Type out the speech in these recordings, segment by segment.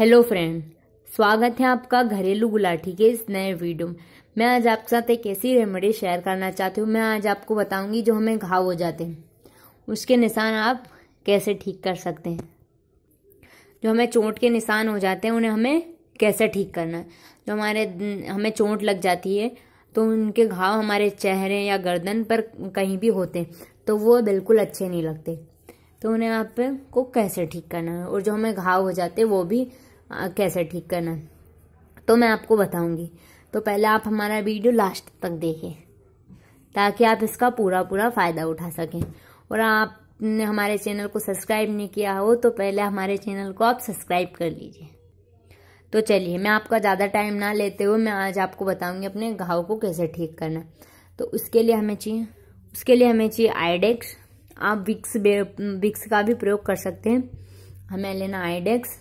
hello friend स्वागत है आपका घरेलू गुलाठी के इस नए वीडियो में मैं आज आपके साथ एक ऐसी रेमेडी शेयर करना चाहती हूँ मैं आज आपको बताऊंगी जो हमें घाव हो जाते हैं उसके निशान आप कैसे ठीक कर सकते हैं जो हमें चोट के निशान हो जाते हैं उन्हें हमें कैसे ठीक करना है जो हमारे हमें चोट लग जाती है तो उनके घाव हमारे चेहरे या गर्दन पर कहीं भी होते हैं तो वो बिल्कुल अच्छे नहीं लगते तो उन्हें आपको कैसे ठीक करना है और जो हमें घाव हो जाते हैं वो भी कैसे ठीक करना है तो मैं आपको बताऊंगी तो पहले आप हमारा वीडियो लास्ट तक देखें ताकि आप इसका पूरा पूरा फ़ायदा उठा सकें और आपने हमारे चैनल को सब्सक्राइब नहीं किया हो तो पहले हमारे चैनल को आप सब्सक्राइब कर लीजिए तो चलिए मैं आपका ज़्यादा टाइम ना लेते हुए मैं आज आपको बताऊंगी अपने घाव को कैसे ठीक करना तो उसके लिए हमें चाहिए उसके लिए हमें चाहिए आईडेक्स आप विक्स विक्स का भी प्रयोग कर सकते हैं हमें लेना आईडेक्स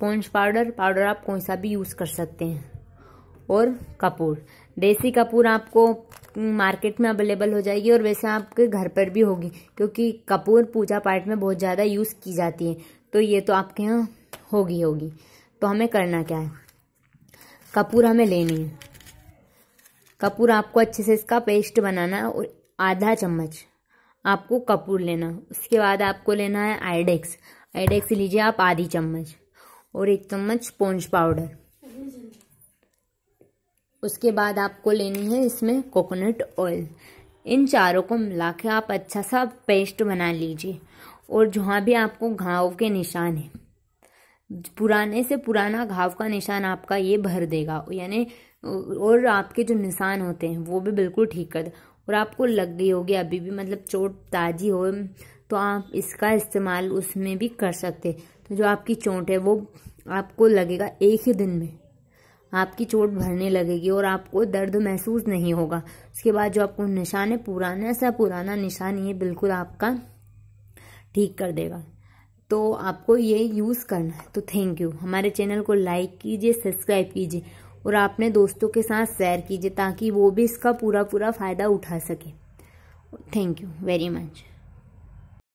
पॉन्च पाउडर पाउडर आप कौन सा भी यूज़ कर सकते हैं और कपूर देसी कपूर आपको मार्केट हम्म, में अवेलेबल हो जाएगी और वैसे आपके घर पर भी होगी क्योंकि कपूर पूजा पाठ में बहुत ज़्यादा यूज़ की जाती है तो ये तो आपके यहाँ होगी होगी तो हमें करना क्या है कपूर हमें लेनी है कपूर आपको अच्छे से इसका पेस्ट बनाना है और आधा चम्मच आपको कपूर लेना उसके बाद आपको लेना है आइडेक्स आइडेक्स लीजिए आप आधी चम्मच और एक चम्मच स्पॉन्ज पाउडर उसके बाद आपको लेनी है इसमें कोकोनट ऑयल इन चारों को मिला के आप अच्छा सा पेस्ट बना लीजिए और जहाँ भी आपको घाव के निशान हैं पुराने से पुराना घाव का निशान आपका ये भर देगा यानी और आपके जो निशान होते हैं वो भी बिल्कुल ठीक कर दे और आपको लग गई होगी अभी भी मतलब चोट ताज़ी हो तो आप इसका इस्तेमाल उसमें भी कर सकते जो आपकी चोट है वो आपको लगेगा एक ही दिन में आपकी चोट भरने लगेगी और आपको दर्द महसूस नहीं होगा उसके बाद जो आपको निशान है पुराना सा पुराना निशान ये बिल्कुल आपका ठीक कर देगा तो आपको ये यूज़ करना है तो थैंक यू हमारे चैनल को लाइक कीजिए सब्सक्राइब कीजिए और अपने दोस्तों के साथ शेयर कीजिए ताकि वो भी इसका पूरा पूरा फ़ायदा उठा सके थैंक यू वेरी मच